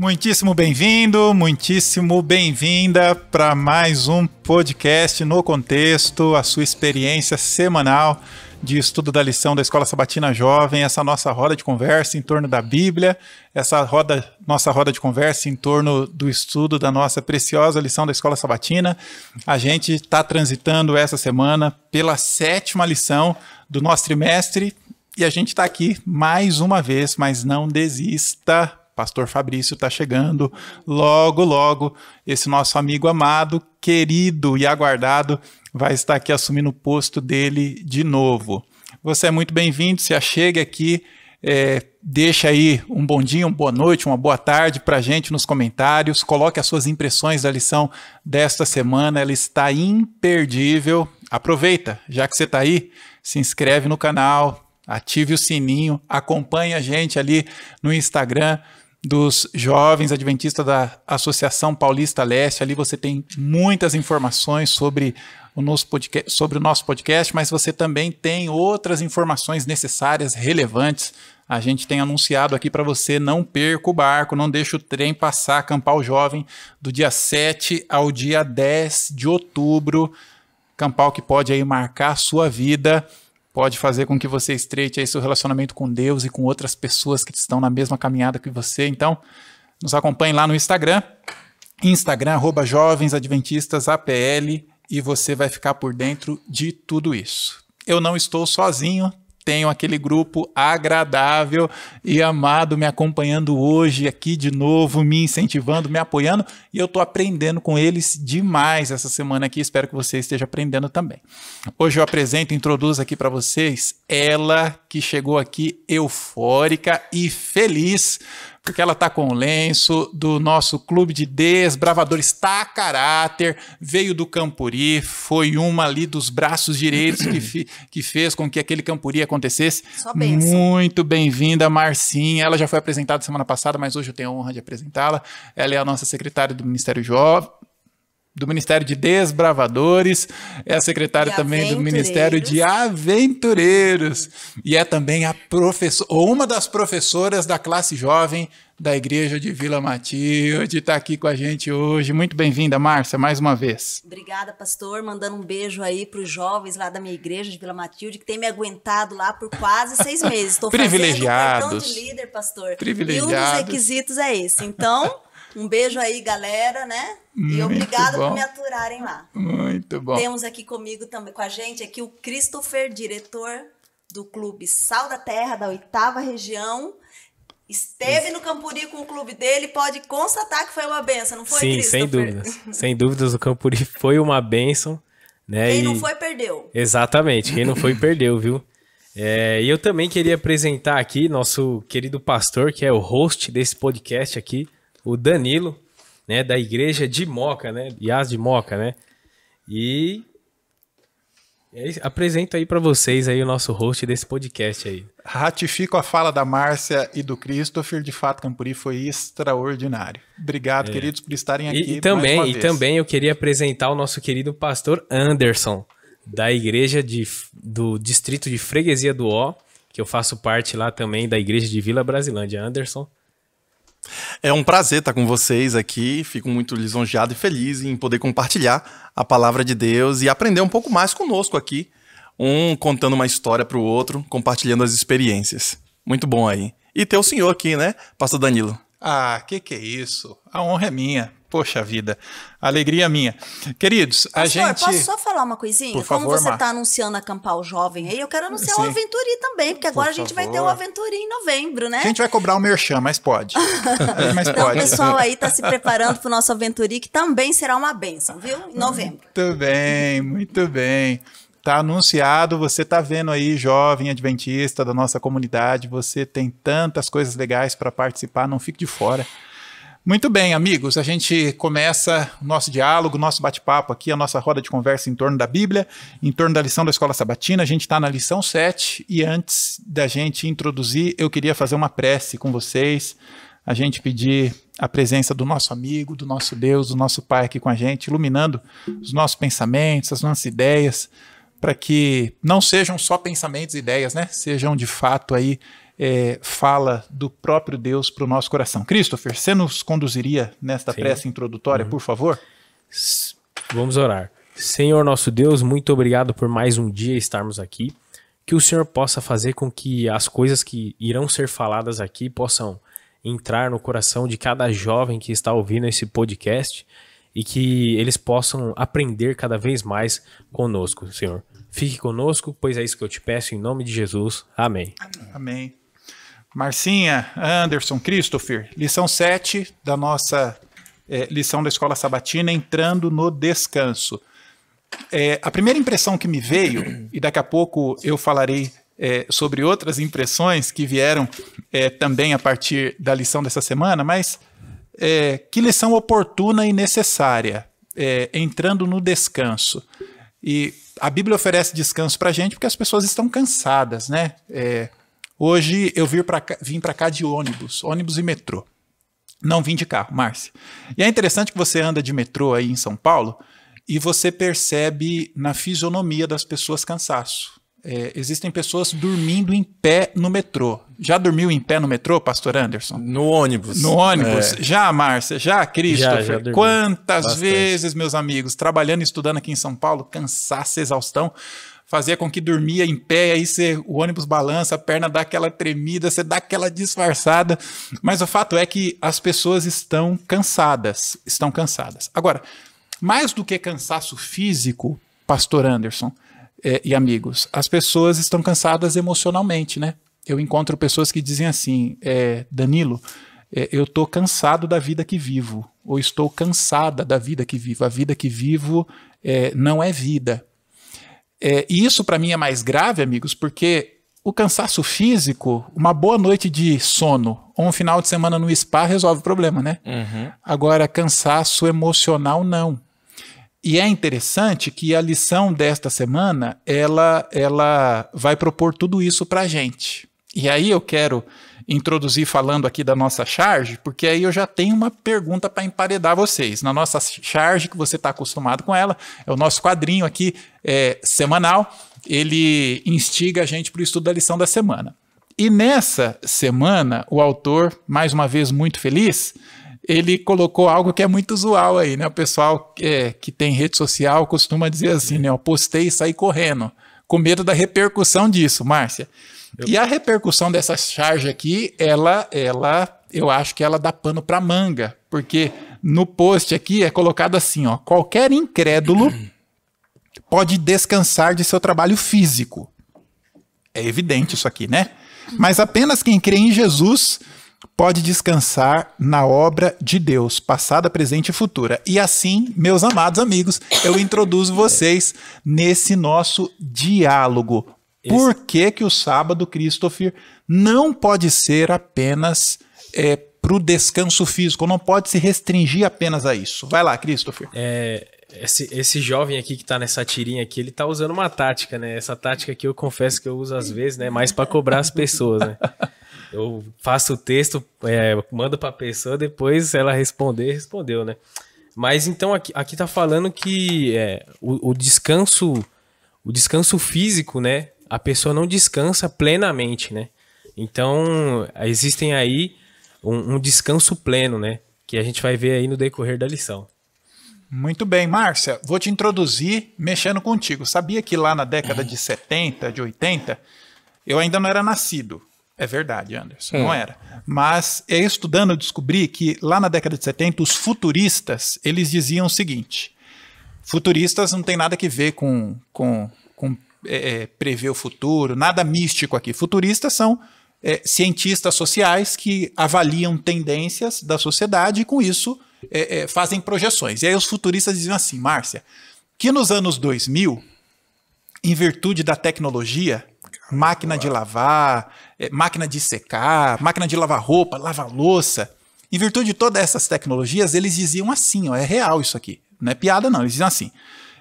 Muitíssimo bem-vindo, muitíssimo bem-vinda para mais um podcast no contexto, a sua experiência semanal de estudo da lição da Escola Sabatina Jovem, essa nossa roda de conversa em torno da Bíblia, essa roda, nossa roda de conversa em torno do estudo da nossa preciosa lição da Escola Sabatina. A gente está transitando essa semana pela sétima lição do nosso trimestre e a gente está aqui mais uma vez, mas não desista Pastor Fabrício está chegando logo, logo. Esse nosso amigo amado, querido e aguardado vai estar aqui assumindo o posto dele de novo. Você é muito bem-vindo, se achegue aqui. É, deixa aí um bom dia, uma boa noite, uma boa tarde para a gente nos comentários. Coloque as suas impressões da lição desta semana, ela está imperdível. Aproveita, já que você está aí, se inscreve no canal, ative o sininho, acompanhe a gente ali no Instagram dos jovens adventistas da Associação Paulista Leste. Ali você tem muitas informações sobre o nosso podcast, sobre o nosso podcast, mas você também tem outras informações necessárias, relevantes. A gente tem anunciado aqui para você não perca o barco, não deixa o trem passar, acampar o jovem do dia 7 ao dia 10 de outubro. Campal que pode aí marcar a sua vida pode fazer com que você estreite aí seu relacionamento com Deus e com outras pessoas que estão na mesma caminhada que você. Então, nos acompanhe lá no Instagram, Instagram, arroba e você vai ficar por dentro de tudo isso. Eu não estou sozinho, tenham aquele grupo agradável e amado me acompanhando hoje aqui de novo, me incentivando, me apoiando. E eu estou aprendendo com eles demais essa semana aqui. Espero que você esteja aprendendo também. Hoje eu apresento, introduzo aqui para vocês ela que chegou aqui eufórica e feliz porque ela está com o lenço do nosso clube de desbravadores. Está a caráter, veio do Campuri, foi uma ali dos braços direitos que, fi, que fez com que aquele Campuri acontecesse. Só Muito bem-vinda, Marcinha. Ela já foi apresentada semana passada, mas hoje eu tenho a honra de apresentá-la. Ela é a nossa secretária do Ministério Jovem do Ministério de Desbravadores, é a secretária também do Ministério de Aventureiros e é também a professora, ou uma das professoras da classe jovem da Igreja de Vila Matilde, está aqui com a gente hoje. Muito bem-vinda, Márcia, mais uma vez. Obrigada, pastor. Mandando um beijo aí para os jovens lá da minha Igreja de Vila Matilde, que tem me aguentado lá por quase seis meses. Estou Privilegiados. Fazendo um de líder, pastor. Privilegiados. E um dos requisitos é esse. Então, um beijo aí, galera, né? Muito e obrigado bom. por me aturarem lá. Muito bom. Temos aqui comigo também, com a gente, aqui o Christopher, diretor do Clube Sal da Terra, da oitava região. Esteve Isso. no Campuri com o clube dele, pode constatar que foi uma benção, não foi, Sim, sem dúvidas. sem dúvidas, o Campuri foi uma benção. Né? Quem e... não foi, perdeu. Exatamente, quem não foi, perdeu, viu? É, e eu também queria apresentar aqui nosso querido pastor, que é o host desse podcast aqui, o Danilo, né, da igreja de Moca, né, Ias de Moca, né? E é apresento aí para vocês aí o nosso host desse podcast aí. Ratifico a fala da Márcia e do Christopher, de fato Campuri foi extraordinário. Obrigado, é. queridos, por estarem aqui. E, e também, e também eu queria apresentar o nosso querido pastor Anderson, da igreja de, do distrito de Freguesia do Ó, que eu faço parte lá também da igreja de Vila Brasilândia. Anderson, é um prazer estar com vocês aqui. Fico muito lisonjeado e feliz em poder compartilhar a palavra de Deus e aprender um pouco mais conosco aqui, um contando uma história para o outro, compartilhando as experiências. Muito bom aí. E ter o senhor aqui, né, Pastor Danilo? Ah, que que é isso? A honra é minha. Poxa vida, alegria minha. Queridos, a Pastor, gente. Posso só falar uma coisinha? Por Como favor, você está anunciando acampar o jovem aí, eu quero anunciar Sim. o Aventuri também, porque agora a gente vai ter o Aventuri em novembro, né? A gente vai cobrar o Merchan, mas pode. mas então, pode. o pessoal aí está se preparando para o nosso Aventuri, que também será uma benção, viu? Em novembro. Muito bem, muito bem. Está anunciado, você está vendo aí, jovem adventista da nossa comunidade, você tem tantas coisas legais para participar, não fique de fora. Muito bem, amigos. A gente começa o nosso diálogo, o nosso bate-papo aqui, a nossa roda de conversa em torno da Bíblia, em torno da lição da Escola Sabatina. A gente está na lição 7 e antes da gente introduzir, eu queria fazer uma prece com vocês. A gente pedir a presença do nosso amigo, do nosso Deus, do nosso Pai aqui com a gente, iluminando os nossos pensamentos, as nossas ideias, para que não sejam só pensamentos e ideias, né? Sejam de fato aí é, fala do próprio Deus para o nosso coração. Christopher, você nos conduziria nesta Sim. prece introdutória, uhum. por favor? Vamos orar. Senhor nosso Deus, muito obrigado por mais um dia estarmos aqui. Que o Senhor possa fazer com que as coisas que irão ser faladas aqui possam entrar no coração de cada jovem que está ouvindo esse podcast e que eles possam aprender cada vez mais conosco, Senhor. Fique conosco, pois é isso que eu te peço em nome de Jesus. Amém. Amém. Marcinha, Anderson, Christopher, lição 7 da nossa é, lição da escola sabatina, entrando no descanso. É, a primeira impressão que me veio, e daqui a pouco eu falarei é, sobre outras impressões que vieram é, também a partir da lição dessa semana, mas é, que lição oportuna e necessária, é, entrando no descanso. E a Bíblia oferece descanso para a gente porque as pessoas estão cansadas, né? É, Hoje eu vim para cá, cá de ônibus, ônibus e metrô. Não vim de carro, Márcia. E é interessante que você anda de metrô aí em São Paulo e você percebe na fisionomia das pessoas cansaço. É, existem pessoas dormindo em pé no metrô. Já dormiu em pé no metrô, pastor Anderson? No ônibus. No ônibus. É. Já, Márcia? Já, Christopher? Já, já Quantas Bastante. vezes, meus amigos, trabalhando e estudando aqui em São Paulo, cansaço, exaustão, fazia com que dormia em pé, aí você, o ônibus balança, a perna dá aquela tremida, você dá aquela disfarçada. Mas o fato é que as pessoas estão cansadas, estão cansadas. Agora, mais do que cansaço físico, Pastor Anderson é, e amigos, as pessoas estão cansadas emocionalmente, né? Eu encontro pessoas que dizem assim, é, Danilo, é, eu estou cansado da vida que vivo, ou estou cansada da vida que vivo. A vida que vivo é, não é vida. É, e isso para mim é mais grave, amigos, porque o cansaço físico, uma boa noite de sono ou um final de semana no spa resolve o problema, né? Uhum. Agora, cansaço emocional, não. E é interessante que a lição desta semana, ela, ela vai propor tudo isso para gente. E aí eu quero introduzir falando aqui da nossa charge, porque aí eu já tenho uma pergunta para emparedar vocês. Na nossa charge, que você está acostumado com ela, é o nosso quadrinho aqui é, semanal, ele instiga a gente para o estudo da lição da semana. E nessa semana, o autor, mais uma vez muito feliz, ele colocou algo que é muito usual aí, né? O pessoal é, que tem rede social costuma dizer assim, né? Eu postei e saí correndo, com medo da repercussão disso, Márcia. E a repercussão dessa charge aqui, ela, ela, eu acho que ela dá pano para manga, porque no post aqui é colocado assim, ó, qualquer incrédulo pode descansar de seu trabalho físico. É evidente isso aqui, né? Mas apenas quem crê em Jesus pode descansar na obra de Deus, passada, presente e futura. E assim, meus amados amigos, eu introduzo vocês nesse nosso diálogo por que, que o sábado, Christopher, não pode ser apenas é, para o descanso físico? Não pode se restringir apenas a isso. Vai lá, Christopher. É, esse, esse jovem aqui que está nessa tirinha aqui, ele está usando uma tática, né? Essa tática que eu confesso que eu uso às vezes, né? Mais para cobrar as pessoas, né? Eu faço o texto, é, mando a pessoa, depois ela responder, respondeu, né? Mas então aqui, está falando que é, o, o, descanso o descanso físico, né? a pessoa não descansa plenamente, né? Então, existem aí um, um descanso pleno, né? Que a gente vai ver aí no decorrer da lição. Muito bem, Márcia, vou te introduzir mexendo contigo. Sabia que lá na década de 70, é. de 80, eu ainda não era nascido. É verdade, Anderson, hum. não é. era. Mas estudando eu descobri que lá na década de 70 os futuristas, eles diziam o seguinte: futuristas não tem nada que ver com com, com é, é, prever o futuro, nada místico aqui. Futuristas são é, cientistas sociais que avaliam tendências da sociedade e, com isso, é, é fazem projeções. E aí os futuristas diziam assim, Márcia, que nos anos 2000, em virtude da tecnologia, máquina de lavar, é, máquina de secar, máquina de lavar roupa, lavar louça. Em virtude de todas essas tecnologias, eles diziam assim, ó, é real isso aqui. Não é piada não, eles diziam assim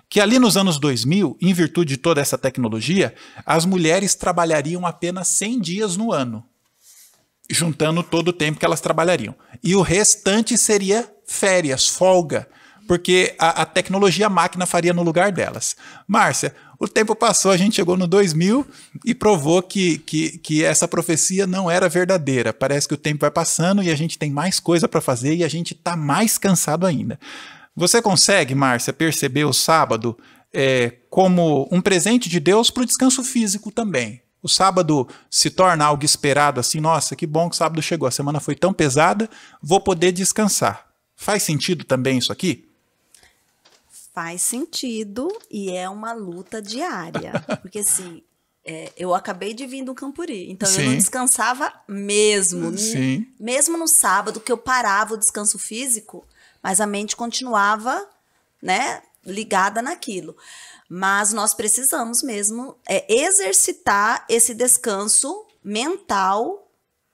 que ali nos anos 2000, em virtude de toda essa tecnologia, as mulheres trabalhariam apenas 100 dias no ano, juntando todo o tempo que elas trabalhariam. E o restante seria férias, folga, porque a, a tecnologia a máquina faria no lugar delas. Márcia, o tempo passou, a gente chegou no 2000 e provou que, que, que essa profecia não era verdadeira. Parece que o tempo vai passando e a gente tem mais coisa para fazer e a gente está mais cansado ainda. Você consegue, Márcia, perceber o sábado é, como um presente de Deus para o descanso físico também? O sábado se torna algo esperado, assim, nossa, que bom que o sábado chegou, a semana foi tão pesada, vou poder descansar. Faz sentido também isso aqui? Faz sentido e é uma luta diária. Porque assim, é, eu acabei de vir do Campuri, então Sim. eu não descansava mesmo. Sim. Mesmo no sábado que eu parava o descanso físico, mas a mente continuava, né, ligada naquilo. Mas nós precisamos mesmo é, exercitar esse descanso mental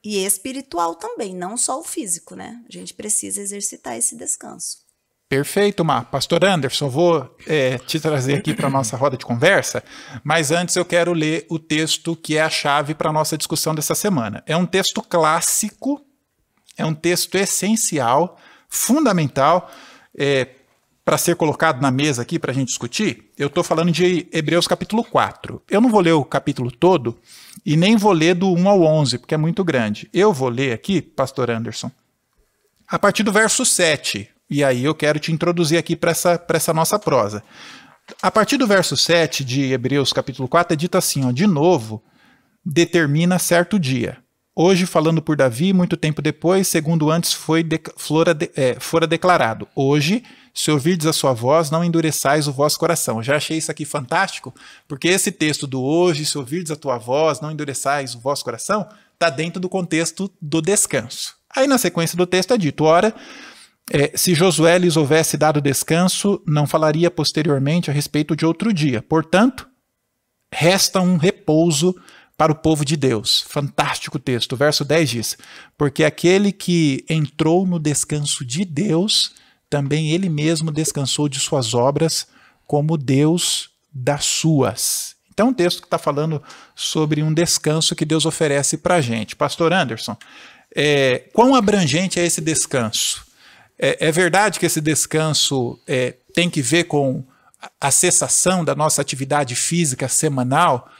e espiritual também, não só o físico, né? A gente precisa exercitar esse descanso. Perfeito, Mar. Pastor Anderson, vou é, te trazer aqui para a nossa roda de conversa, mas antes eu quero ler o texto que é a chave para a nossa discussão dessa semana. É um texto clássico, é um texto essencial fundamental é, para ser colocado na mesa aqui para a gente discutir. Eu estou falando de Hebreus capítulo 4. Eu não vou ler o capítulo todo e nem vou ler do 1 ao 11, porque é muito grande. Eu vou ler aqui, pastor Anderson, a partir do verso 7. E aí eu quero te introduzir aqui para essa, essa nossa prosa. A partir do verso 7 de Hebreus capítulo 4 é dito assim, ó, de novo, determina certo dia. Hoje, falando por Davi, muito tempo depois, segundo antes foi de, flora de, é, fora declarado. Hoje, se ouvirdes a sua voz, não endureçais o vosso coração. já achei isso aqui fantástico, porque esse texto do hoje, se ouvirdes a tua voz, não endureçais o vosso coração, está dentro do contexto do descanso. Aí, na sequência do texto, é dito: ora, é, se Josué lhes houvesse dado descanso, não falaria posteriormente a respeito de outro dia. Portanto, resta um repouso para o povo de Deus. Fantástico texto. O verso 10 diz: Porque aquele que entrou no descanso de Deus, também ele mesmo descansou de suas obras, como Deus das suas. Então, um texto que está falando sobre um descanso que Deus oferece para a gente. Pastor Anderson, é, quão abrangente é esse descanso? É, é verdade que esse descanso é, tem que ver com a cessação da nossa atividade física semanal?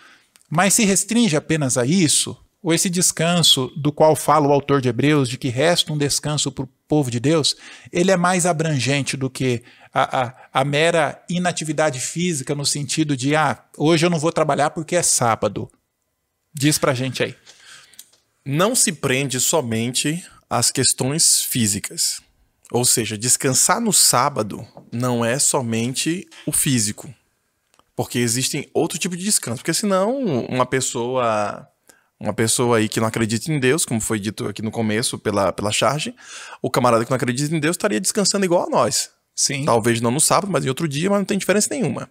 Mas se restringe apenas a isso? Ou esse descanso do qual fala o autor de Hebreus, de que resta um descanso para o povo de Deus, ele é mais abrangente do que a, a, a, mera inatividade física, no sentido de, ah, hoje eu não vou trabalhar porque é sábado. Diz a gente aí. Não se prende somente às questões físicas. Ou seja, descansar no sábado não é somente o físico. Porque existem outro tipo de descanso. Porque senão, uma pessoa. Uma pessoa aí que não acredita em Deus, como foi dito aqui no começo pela, pela charge, o camarada que não acredita em Deus estaria descansando igual a nós. Sim. Talvez não no sábado, mas em outro dia, mas não tem diferença nenhuma.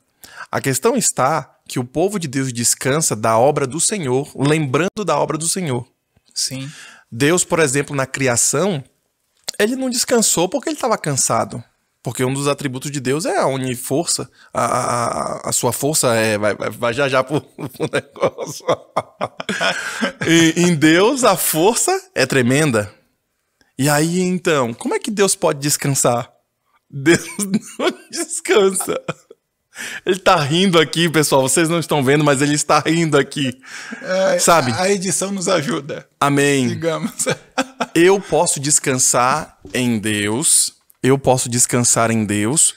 A questão está que o povo de Deus descansa da obra do Senhor, lembrando da obra do Senhor. Sim. Deus, por exemplo, na criação, ele não descansou porque ele estava cansado. Porque um dos atributos de Deus é a uniforça. A, a, a sua força é, vai, vai, vai já já pro, pro negócio. e, em Deus, a força é tremenda. E aí, então, como é que Deus pode descansar? Deus não descansa. Ele tá rindo aqui, pessoal. Vocês não estão vendo, mas ele está rindo aqui. É, Sabe? A edição nos ajuda. Amém. Digamos. Eu posso descansar em Deus eu posso descansar em Deus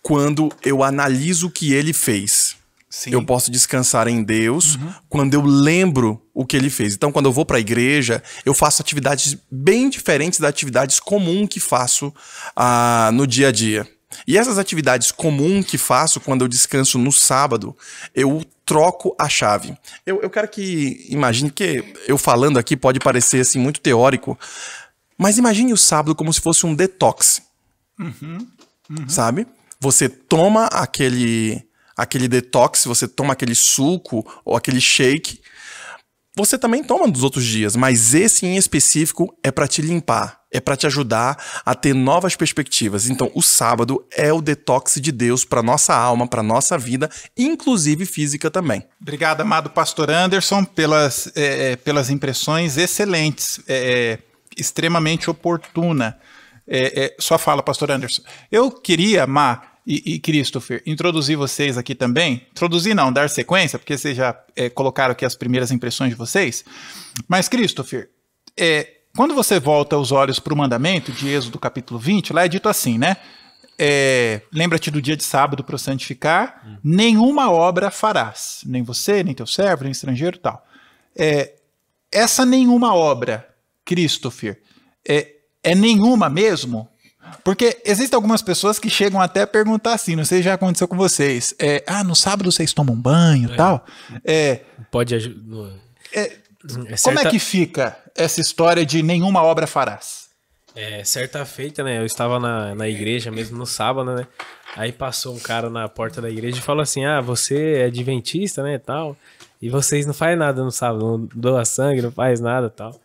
quando eu analiso o que ele fez. Sim. Eu posso descansar em Deus uhum. quando eu lembro o que ele fez. Então, quando eu vou para a igreja, eu faço atividades bem diferentes das atividades comuns que faço ah, no dia a dia. E essas atividades comuns que faço quando eu descanso no sábado, eu troco a chave. Eu, eu quero que imagine que eu falando aqui pode parecer assim muito teórico, mas imagine o sábado como se fosse um detox. Uhum, uhum. Sabe? Você toma aquele, aquele detox, você toma aquele suco ou aquele shake. Você também toma dos outros dias, mas esse em específico é para te limpar, é para te ajudar a ter novas perspectivas. Então, o sábado é o detox de Deus para nossa alma, para nossa vida, inclusive física também. Obrigado, amado pastor Anderson, pelas, é, pelas impressões excelentes, é, é extremamente oportuna. É, é, só fala, pastor Anderson. Eu queria, Má e, e, Christopher, introduzir vocês aqui também. Introduzir não, dar sequência, porque vocês já é, colocaram aqui as primeiras impressões de vocês. Mas, Christopher, é, quando você volta os olhos para o mandamento de Êxodo capítulo 20, lá é dito assim, né? É, lembra-te do dia de sábado para santificar, hum. nenhuma obra farás, nem você, nem teu servo, nem estrangeiro tal. É, essa nenhuma obra, Christopher, é, é nenhuma mesmo? Porque existem algumas pessoas que chegam até a perguntar assim, não sei se já aconteceu com vocês. É, ah, no sábado vocês tomam banho e é. tal? É, Pode ajudar. Certa... É. É, é como é que fica essa história de nenhuma obra farás? É, certa feita, né? Eu estava na, na igreja mesmo no sábado, né? Aí passou um cara na porta da igreja e falou assim: Ah, você é adventista, né? Tal. E vocês não fazem nada no sábado, não doa sangue, não faz nada tal.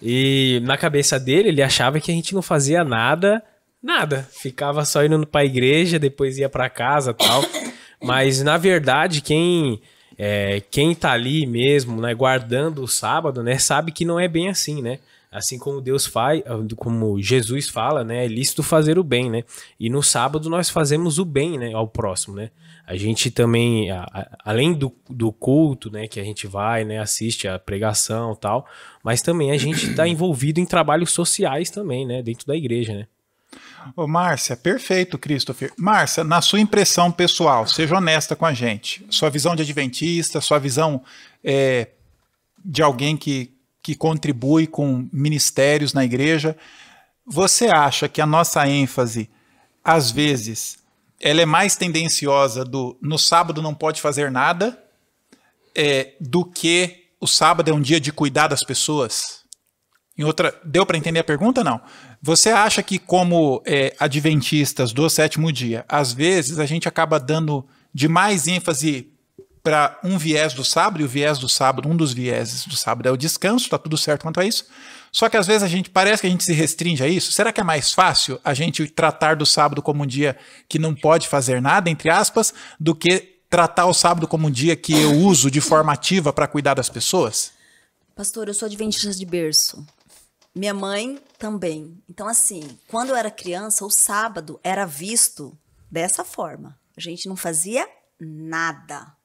E na cabeça dele, ele achava que a gente não fazia nada, nada. Ficava só indo pra igreja, depois ia para casa tal. Mas na verdade, quem é, quem tá ali mesmo, né, guardando o sábado, né, sabe que não é bem assim, né? Assim como Deus faz, como Jesus fala, né, é lícito fazer o bem, né? E no sábado nós fazemos o bem, né, ao próximo, né? A gente também, a, a, além do, do culto, né, que a gente vai, né, assiste a pregação e tal, mas também a gente está envolvido em trabalhos sociais também, né, dentro da igreja, né? Ô, Márcia, perfeito, Christopher. Márcia, na sua impressão pessoal, seja honesta com a gente. Sua visão de adventista, sua visão é, de alguém que, que contribui com ministérios na igreja. Você acha que a nossa ênfase, às vezes, ela é mais tendenciosa do no sábado não pode fazer nada é, do que o sábado é um dia de cuidar das pessoas. Em outra, deu para entender a pergunta não? Você acha que como é, adventistas do sétimo dia, às vezes a gente acaba dando demais ênfase para um viés do sábado e o viés do sábado, um dos vieses do sábado é o descanso, tá tudo certo quanto a isso. Só que às vezes a gente parece que a gente se restringe a isso. Será que é mais fácil a gente tratar do sábado como um dia que não pode fazer nada, entre aspas, do que tratar o sábado como um dia que eu uso de forma ativa para cuidar das pessoas? Pastor, eu sou adventista de berço. Minha mãe também. Então, assim, quando eu era criança, o sábado era visto dessa forma. A gente não fazia nada.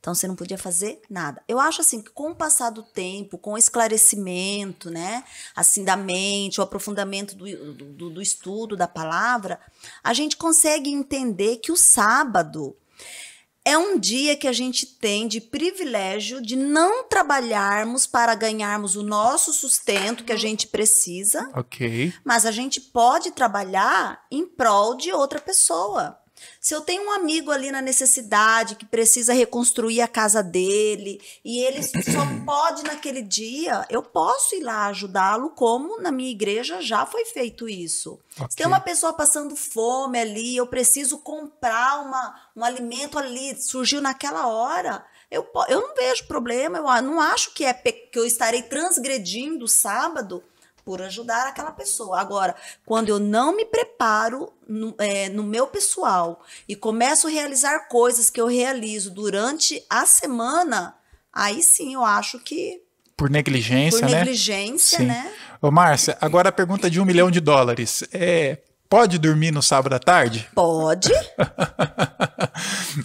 Então você não podia fazer nada. Eu acho assim que com o passar do tempo, com o esclarecimento, né, assim da mente, o aprofundamento do, do, do estudo da palavra, a gente consegue entender que o sábado é um dia que a gente tem de privilégio de não trabalharmos para ganharmos o nosso sustento que a gente precisa. Ok. Mas a gente pode trabalhar em prol de outra pessoa. Se eu tenho um amigo ali na necessidade que precisa reconstruir a casa dele e ele só pode naquele dia, eu posso ir lá ajudá-lo, como na minha igreja já foi feito isso. Okay. Se tem uma pessoa passando fome ali, eu preciso comprar uma, um alimento ali, surgiu naquela hora. Eu, eu não vejo problema, eu não acho que é que eu estarei transgredindo o sábado por ajudar aquela pessoa. Agora, quando eu não me preparo no, é, no meu pessoal e começo a realizar coisas que eu realizo durante a semana, aí sim eu acho que por negligência, por né? negligência, né? Ô, Márcia, agora a pergunta de um milhão de dólares. É, pode dormir no sábado à tarde? Pode.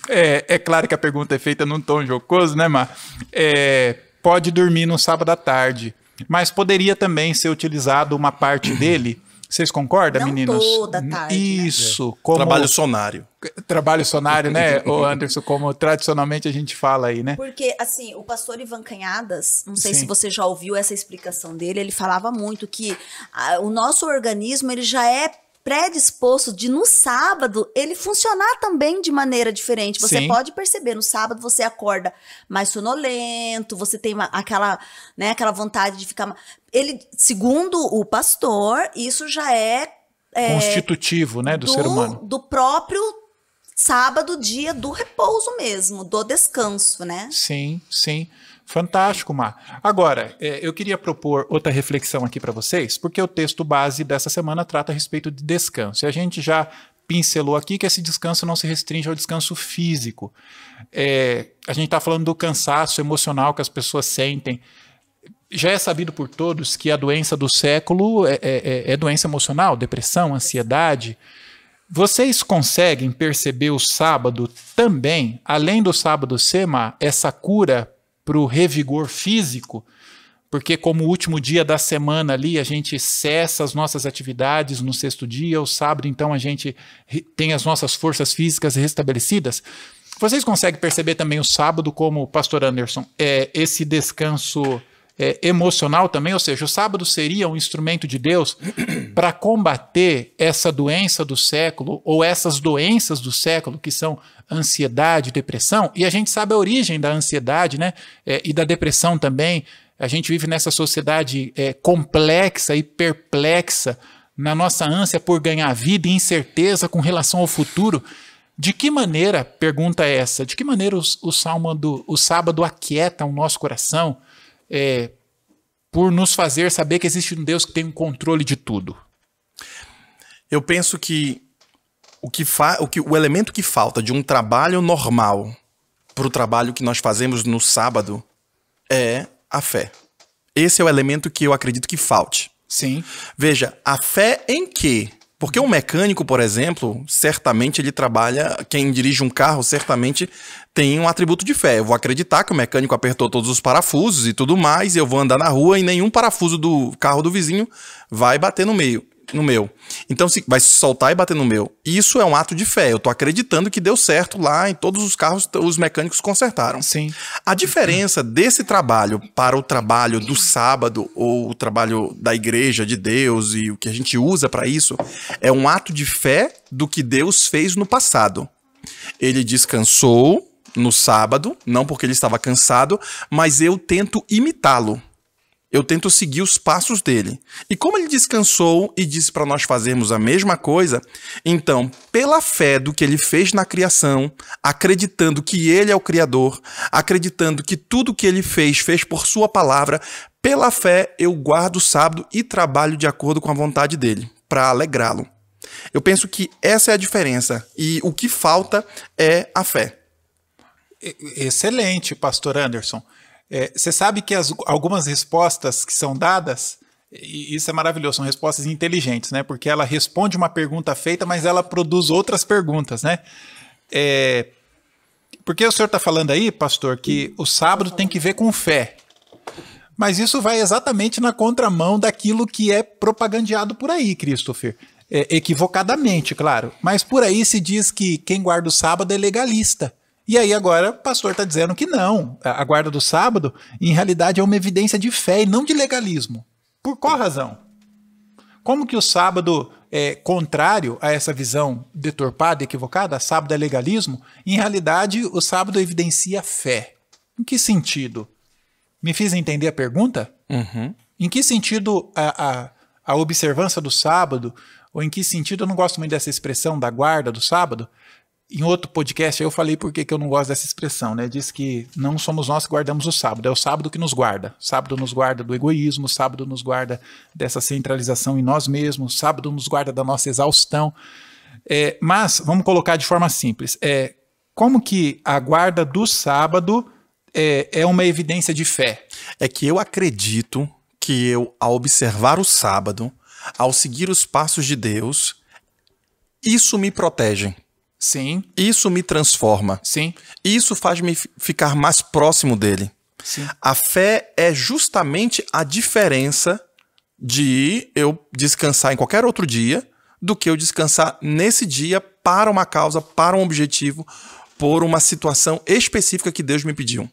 é, é, claro que a pergunta é feita num tom jocoso, né, Mar? É, pode dormir no sábado à tarde. Mas poderia também ser utilizado uma parte dele. Vocês concordam, Não meninos? Toda tarde. Né? Isso. Né? Como... Trabalho sonário. Trabalho sonário, né, o Anderson, como tradicionalmente a gente fala aí, né? Porque, assim, o pastor Ivan Canhadas, não sei Sim. se você já ouviu essa explicação dele, ele falava muito que a, ah, o nosso organismo ele já é predisposto de no sábado ele funcionar também de maneira diferente. Você Sim. pode perceber, no sábado você acorda mais sonolento, você tem uma, aquela, né, aquela vontade de ficar. Ele, segundo o pastor, isso já é. é Constitutivo, né, do, do ser humano. Do próprio sábado, dia do repouso mesmo, do descanso, né? Sim, sim. Fantástico, Mar. Agora, é, eu queria propor outra reflexão aqui para vocês, porque o texto base dessa semana trata a respeito de descanso. E a gente já pincelou aqui que esse descanso não se restringe ao descanso físico. É, a gente está falando do cansaço emocional que as pessoas sentem. Já é sabido por todos que a doença do século é, é, é, é doença emocional, depressão, ansiedade. Vocês conseguem perceber o sábado também, além do sábado SEMA, essa cura para o revigor físico, porque como último dia da semana ali a gente cessa as nossas atividades no sexto dia, o sábado então a gente tem as nossas forças físicas restabelecidas. Vocês conseguem perceber também o sábado como, pastor Anderson, é, esse descanso é, emocional também? Ou seja, o sábado seria um instrumento de Deus para combater essa doença do século ou essas doenças do século que são ansiedade, depressão, e a gente sabe a origem da ansiedade né? É, e da depressão também. A gente vive nessa sociedade é, complexa e perplexa, na nossa ânsia por ganhar vida e incerteza com relação ao futuro. De que maneira, pergunta essa, de que maneira o, o, sábado, o sábado aquieta o nosso coração é, por nos fazer saber que existe um Deus que tem o um controle de tudo? Eu penso que o que, fa o que o elemento que falta de um trabalho normal para o trabalho que nós fazemos no sábado é a fé. Esse é o elemento que eu acredito que falte. Sim. Veja, a fé em quê? Porque um mecânico, por exemplo, certamente ele trabalha, quem dirige um carro certamente tem um atributo de fé. Eu vou acreditar que o mecânico apertou todos os parafusos e tudo mais, e eu vou andar na rua e nenhum parafuso do carro do vizinho vai bater no meio no meu. Então se vai soltar e bater no meu. Isso é um ato de fé. Eu tô acreditando que deu certo lá em todos os carros, os mecânicos consertaram. Sim. A diferença uhum. desse trabalho para o trabalho do sábado ou o trabalho da igreja de Deus e o que a gente usa para isso é um ato de fé do que Deus fez no passado. Ele descansou no sábado, não porque ele estava cansado, mas eu tento imitá-lo eu tento seguir os passos dele. E como ele descansou e disse para nós fazermos a mesma coisa, então, pela fé do que ele fez na criação, acreditando que ele é o Criador, acreditando que tudo que ele fez, fez por sua palavra, pela fé eu guardo o sábado e trabalho de acordo com a vontade dele, para alegrá-lo. Eu penso que essa é a diferença e o que falta é a fé. Excelente, pastor Anderson. É, você é, sabe que as, algumas respostas que são dadas, isso é maravilhoso, são respostas inteligentes, né? Porque ela responde uma pergunta feita, mas ela produz outras perguntas, né? É, porque o senhor está falando aí, pastor, que o sábado tem que ver com fé. Mas isso vai exatamente na contramão daquilo que é propagandeado por aí, Christopher. É, equivocadamente, claro. Mas por aí se diz que quem guarda o sábado é legalista. E aí agora o pastor está dizendo que não, a guarda do sábado, em realidade, é uma evidência de fé e não de legalismo. Por qual razão? Como que o sábado é contrário a essa visão deturpada, equivocada, sábado é legalismo? Em realidade, o sábado evidencia fé. Em que sentido? Me fiz entender a pergunta? Uhum. Em que sentido a, a, a observância do sábado, ou em que sentido, eu não gosto muito dessa expressão da guarda do sábado, em outro podcast eu falei por que eu não gosto dessa expressão, né? Diz que não somos nós que guardamos o sábado, é o sábado que nos guarda. Sábado nos guarda do egoísmo, sábado nos guarda dessa centralização em nós mesmos, sábado nos guarda da nossa exaustão. É, mas vamos colocar de forma simples. É, como que a guarda do sábado é, é uma evidência de fé? É que eu acredito que eu, ao observar o sábado, ao seguir os passos de Deus, isso me protege Sim. Isso me transforma. Sim. Isso faz-me ficar mais próximo dele. Sim. A fé é justamente a diferença de eu descansar em qualquer outro dia do que eu descansar nesse dia para uma causa, para um objetivo, por uma situação específica que Deus me pediu.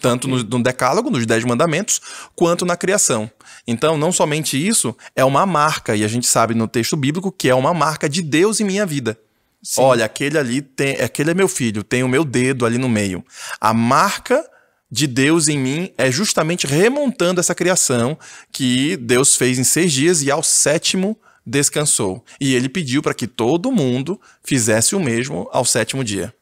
Tanto no, no Decálogo, nos Dez Mandamentos, quanto na criação. Então, não somente isso, é uma marca, e a gente sabe no texto bíblico que é uma marca de Deus em minha vida. Sim. Olha, aquele ali tem, aquele é meu filho, tem o meu dedo ali no meio. A marca de Deus em mim é justamente remontando essa criação que Deus fez em seis dias e ao sétimo descansou. E ele pediu para que todo mundo fizesse o mesmo ao sétimo dia.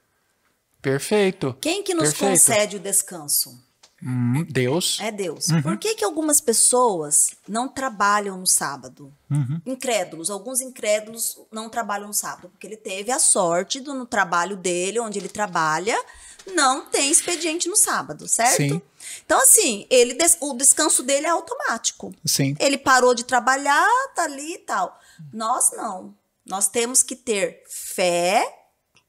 Perfeito. Quem que nos Perfeito. concede o descanso? Hum, Deus. É Deus. Uhum. Por que, que algumas pessoas não trabalham no sábado? Uhum. Incrédulos. Alguns incrédulos não trabalham no sábado, porque ele teve a sorte do, no trabalho dele, onde ele trabalha, não tem expediente no sábado, certo? Sim. Então, assim, ele o descanso dele é automático. Sim. Ele parou de trabalhar, tá ali e tal. Nós não. Nós temos que ter fé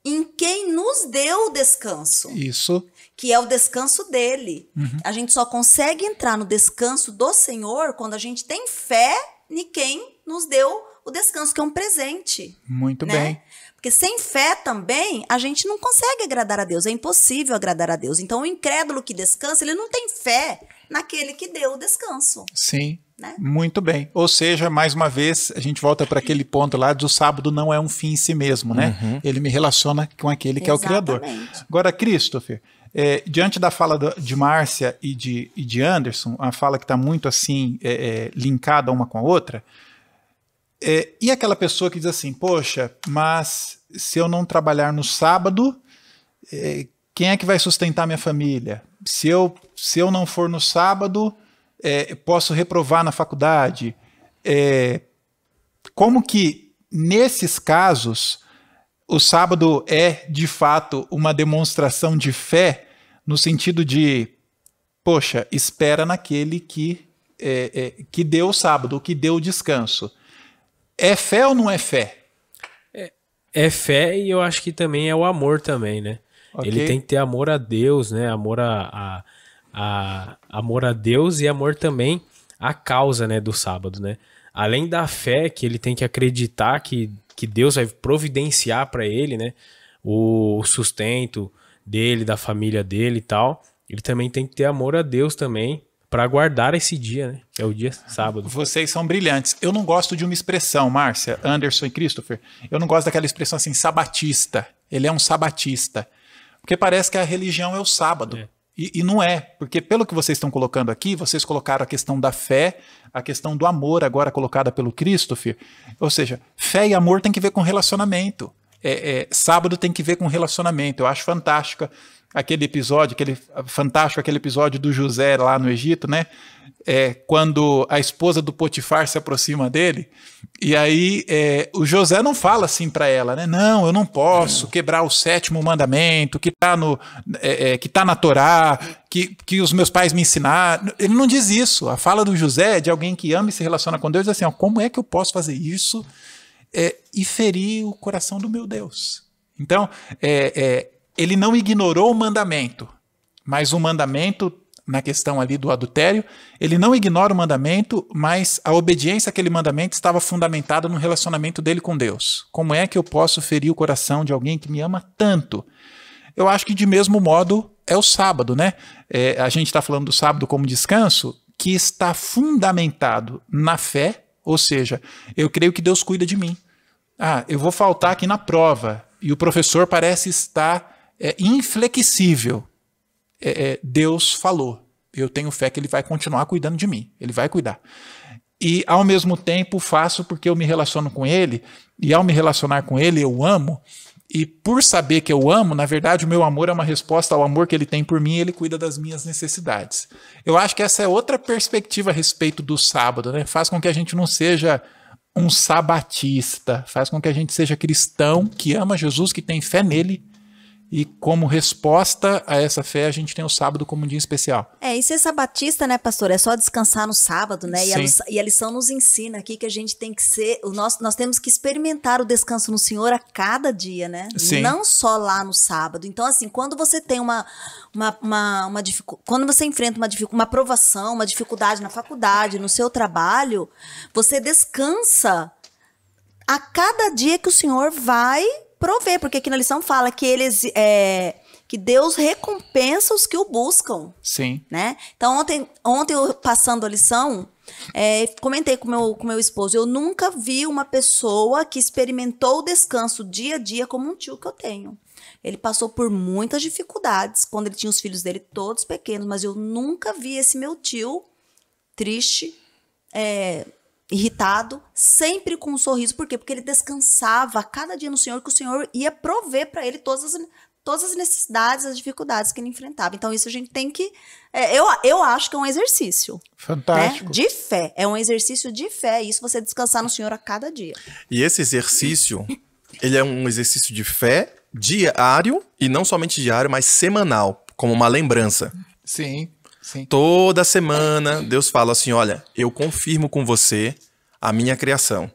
em quem nos deu o descanso. Isso que é o descanso dele. Uhum. A gente só consegue entrar no descanso do Senhor quando a gente tem fé em quem nos deu o descanso, que é um presente. Muito né? bem. Porque sem fé também, a gente não consegue agradar a Deus. É impossível agradar a Deus. Então, o incrédulo que descansa, ele não tem fé naquele que deu o descanso. Sim. Né? Muito bem. Ou seja, mais uma vez, a gente volta para aquele ponto lá do sábado não é um fim em si mesmo, né? Uhum. Ele me relaciona com aquele que Exatamente. é o Criador. Agora, Christopher, é, diante da fala do, de Márcia e de, e de Anderson, a fala que está muito assim é, é, linkada uma com a outra, é, e aquela pessoa que diz assim, poxa, mas se eu não trabalhar no sábado, é, quem é que vai sustentar minha família? Se eu, se eu não for no sábado, é, posso reprovar na faculdade? como que nesses casos o sábado é, de fato, uma demonstração de fé, no sentido de, poxa, espera naquele que, é, é, que deu o sábado, que deu o descanso. É fé ou não é fé? É, é fé e eu acho que também é o amor também, né? Okay. Ele tem que ter amor a Deus, né? Amor a, a, a, amor a Deus e amor também à causa, né, do sábado, né? Além da fé que ele tem que acreditar que que Deus vai providenciar para ele, né? O sustento dele, da família dele e tal. Ele também tem que ter amor a Deus também para guardar esse dia, né? Que é o dia sábado. Vocês são brilhantes. Eu não gosto de uma expressão, Márcia, Anderson e Christopher. Eu não gosto daquela expressão assim, sabatista. Ele é um sabatista. Porque parece que a religião é o sábado. É. E, e, não é, porque pelo que vocês estão colocando aqui, vocês colocaram a questão da fé, a questão do amor agora colocada pelo Christopher. Ou seja, fé e amor tem que ver com relacionamento é, é, sábado tem que ver com relacionamento. Eu acho fantástico aquele episódio, aquele fantástico aquele episódio do José lá no Egito, né? É, quando a esposa do Potifar se aproxima dele, e aí é, o José não fala assim para ela, né? Não, eu não posso quebrar o sétimo mandamento que está no é, é, que tá na Torá, que, que os meus pais me ensinaram. Ele não diz isso. A fala do José é de alguém que ama e se relaciona com Deus, assim, ó, como é que eu posso fazer isso? é, e ferir o coração do meu Deus. Então, é, é, ele não ignorou o mandamento, mas o mandamento, na questão ali do adultério, ele não ignora o mandamento, mas a obediência àquele mandamento estava fundamentada no relacionamento dele com Deus. Como é que eu posso ferir o coração de alguém que me ama tanto? Eu acho que, de mesmo modo, é o sábado, né? É, a gente está falando do sábado como descanso, que está fundamentado na fé ou seja, eu creio que Deus cuida de mim. Ah, eu vou faltar aqui na prova e o professor parece estar é, inflexível. É, é, Deus falou. Eu tenho fé que ele vai continuar cuidando de mim. Ele vai cuidar. E ao mesmo tempo faço porque eu me relaciono com ele e ao me relacionar com ele eu amo e por saber que eu amo, na verdade, o meu amor é uma resposta ao amor que ele tem por mim e ele cuida das minhas necessidades. Eu acho que essa é outra perspectiva a respeito do sábado, né? Faz com que a gente não seja um sabatista, faz com que a gente seja cristão que ama Jesus, que tem fé nele e como resposta a essa fé, a gente tem o sábado como um dia especial. É, e ser sabatista, né, pastor? É só descansar no sábado, né? E a, lição, e a, lição nos ensina aqui que a gente tem que ser. O nosso, nós temos que experimentar o descanso no Senhor a cada dia, né? Sim. Não só lá no sábado. Então, assim, quando você tem uma. uma, uma, uma dificu... Quando você enfrenta uma, dificu... uma aprovação, uma dificuldade na faculdade, no seu trabalho, você descansa a cada dia que o Senhor vai prover, porque aqui na lição fala que eles. É, que Deus recompensa os que o buscam. Sim. Né? Então, ontem, ontem eu, passando a lição, é, comentei com meu, com meu esposo, eu nunca vi uma pessoa que experimentou o descanso dia a dia como um tio que eu tenho. Ele passou por muitas dificuldades quando ele tinha os filhos dele todos pequenos, mas eu nunca vi esse meu tio triste, é, irritado, sempre com um sorriso. Por quê? Porque ele descansava cada dia no Senhor, que o Senhor ia prover para ele todas as, todas as necessidades, as dificuldades que ele enfrentava. Então, isso a gente tem que. É, eu, eu acho que é um exercício. Né? Fantástico. Né? De fé. É um exercício de fé. Isso você descansar no Senhor a cada dia. E esse exercício, ele é um exercício de fé diário, e não somente diário, mas semanal, como uma lembrança. Sim. Sim. Toda semana Deus fala assim: olha, eu confirmo com você a minha criação.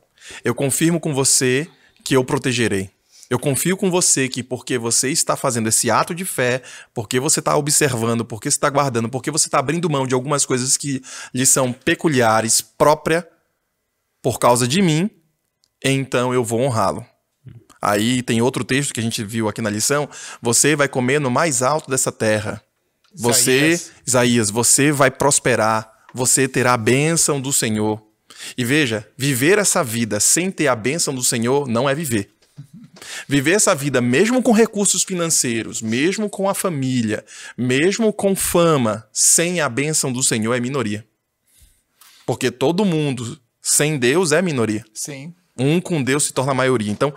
Eu confirmo com você que eu protegerei. Eu confio com você que porque você está fazendo esse ato de fé, porque você está observando, porque você está guardando, porque você está abrindo mão de algumas coisas que lhe são peculiares, própria, por causa de mim, então eu vou honrá-lo. Aí tem outro texto que a gente viu aqui na lição: você vai comer no mais alto dessa terra. Você, Isaías. Isaías, você vai prosperar, você terá a bênção do Senhor. E veja, viver essa vida sem ter a bênção do Senhor não é viver. Viver essa vida, mesmo com recursos financeiros, mesmo com a família, mesmo com fama, sem a bênção do Senhor é minoria. Porque todo mundo sem Deus é minoria. Sim. Um com Deus se torna maioria. Então,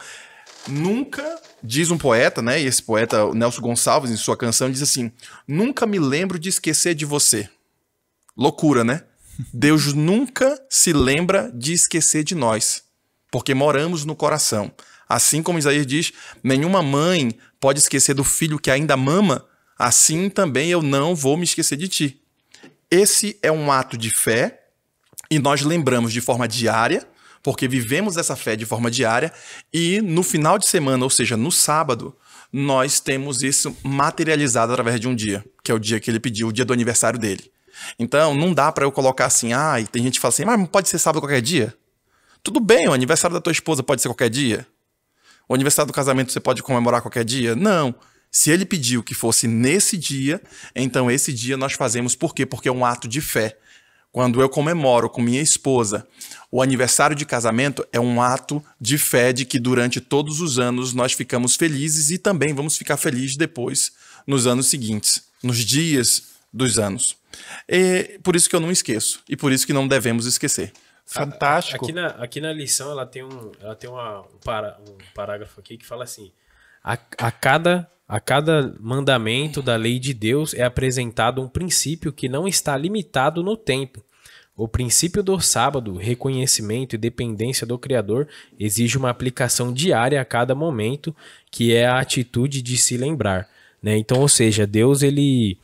Nunca, diz um poeta, né? E esse poeta, o Nelson Gonçalves, em sua canção, diz assim: Nunca me lembro de esquecer de você. Loucura, né? Deus nunca se lembra de esquecer de nós, porque moramos no coração. Assim como Isaías diz, nenhuma mãe pode esquecer do filho que ainda mama, assim também eu não vou me esquecer de ti. Esse é um ato de fé e nós lembramos de forma diária porque vivemos essa fé de forma diária e no final de semana, ou seja, no sábado, nós temos isso materializado através de um dia, que é o dia que ele pediu, o dia do aniversário dele. Então, não dá para eu colocar assim, ah, e tem gente que fala assim, mas pode ser sábado qualquer dia? Tudo bem, o aniversário da tua esposa pode ser qualquer dia? O aniversário do casamento você pode comemorar qualquer dia? Não. Se ele pediu que fosse nesse dia, então esse dia nós fazemos por quê? Porque é um ato de fé. Quando eu comemoro com minha esposa o aniversário de casamento, é um ato de fé de que durante todos os anos nós ficamos felizes e também vamos ficar felizes depois, nos anos seguintes, nos dias dos anos. E por isso que eu não esqueço e por isso que não devemos esquecer. Fantástico. Aqui na, aqui na lição ela tem um, ela tem uma, um, para, um parágrafo aqui que fala assim: a, a cada a cada mandamento da lei de Deus é apresentado um princípio que não está limitado no tempo. O princípio do sábado, reconhecimento e dependência do Criador, exige uma aplicação diária a cada momento, que é a atitude de se lembrar. Né? Então, ou seja, Deus, ele.